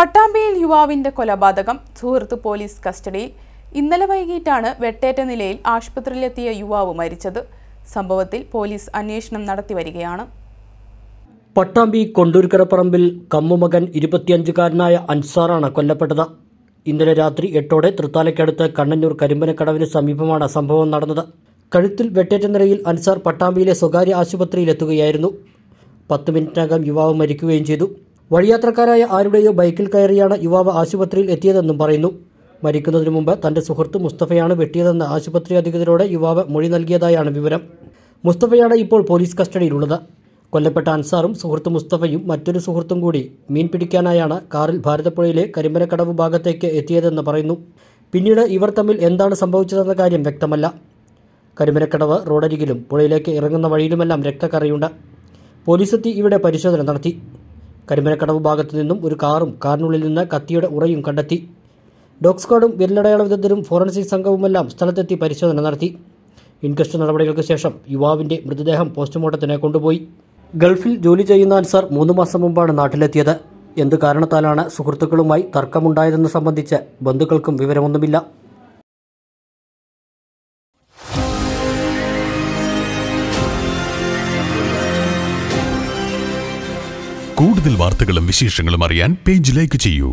പട്ടാമ്പിയിൽ യുവാവിന്റെ കൊലപാതകം സുഹൃത്ത് പോലീസ് കസ്റ്റഡിയിൽ ഇന്നലെ വൈകിട്ടാണ് വെട്ടേറ്റ നിലയിൽ ആശുപത്രിയിലെത്തിയ യുവാവ് മരിച്ചത് സംഭവത്തിൽ പോലീസ് അന്വേഷണം നടത്തിവരികയാണ് പട്ടാമ്പി കൊണ്ടൂർക്കരപ്പറമ്പിൽ കമ്മുമകൻ ഇരുപത്തിയഞ്ചുകാരനായ അൻസാറാണ് കൊല്ലപ്പെട്ടത് ഇന്നലെ രാത്രി എട്ടോടെ തൃത്താലയ്ക്കടുത്ത് കണ്ണന്നൂർ കരിമ്പനക്കടവിന് സമീപമാണ് സംഭവം നടന്നത് കഴുത്തിൽ വെട്ടേറ്റ നിലയിൽ അൻസാർ പട്ടാമ്പിയിലെ സ്വകാര്യ ആശുപത്രിയിലെത്തുകയായിരുന്നു പത്ത് മിനിറ്റിനകം യുവാവ് മരിക്കുകയും ചെയ്തു വഴിയാത്രക്കാരായ ആരുടെയോ ബൈക്കിൽ കയറിയാണ് യുവാവ് ആശുപത്രിയിൽ എത്തിയതെന്നും പറയുന്നു മരിക്കുന്നതിനു മുമ്പ് തന്റെ സുഹൃത്ത് മുസ്തഫയാണ് വെട്ടിയതെന്ന് ആശുപത്രി അധികൃതരോട് യുവാവ് മൊഴി നൽകിയതായാണ് വിവരം മുസ്തഫയാണ് ഇപ്പോൾ പോലീസ് കസ്റ്റഡിയിലുള്ളത് കൊല്ലപ്പെട്ട അൻസാറും സുഹൃത്ത് മുസ്തഫയും മറ്റൊരു സുഹൃത്തും കൂടി മീൻ പിടിക്കാനായാണ് കാറിൽ ഭാരതപ്പുഴയിലെ കരിമ്പനക്കടവ് ഭാഗത്തേക്ക് എത്തിയതെന്ന് പറയുന്നു പിന്നീട് ഇവർ തമ്മിൽ എന്താണ് സംഭവിച്ചതെന്ന കാര്യം വ്യക്തമല്ല കരിമനക്കടവ് റോഡരികിലും പുഴയിലേക്ക് ഇറങ്ങുന്ന വഴിയിലുമെല്ലാം രക്തക്കറിയുണ്ട് പോലീസെത്തി ഇവിടെ പരിശോധന നടത്തി കരിമനക്കടവ് ഭാഗത്തു നിന്നും ഒരു കാറും കാറിനുള്ളിൽ നിന്ന് കത്തിയുടെ ഉറയും കണ്ടെത്തി ഡോഗ് സ്ക്വാഡും വിരലടയാള വിദഗ്ധരും ഫോറൻസിക് സംഘവുമെല്ലാം സ്ഥലത്തെത്തി പരിശോധന നടത്തി ഇൻക്വസ്റ്റ് നടപടികൾക്ക് ശേഷം യുവാവിന്റെ മൃതദേഹം പോസ്റ്റ്മോർട്ടത്തിന് കൊണ്ടുപോയി ഗൾഫിൽ ജോലി ചെയ്യുന്ന അൻസാർ മൂന്ന് മാസം മുമ്പാണ് നാട്ടിലെത്തിയത് എന്തു കാരണത്താലാണ് സുഹൃത്തുക്കളുമായി തർക്കമുണ്ടായതെന്ന് സംബന്ധിച്ച് ബന്ധുക്കൾക്കും വിവരമൊന്നുമില്ല കൂടുതൽ വാർത്തകളും വിശേഷങ്ങളും അറിയാൻ പേജ് ലൈക്ക് ചെയ്യൂ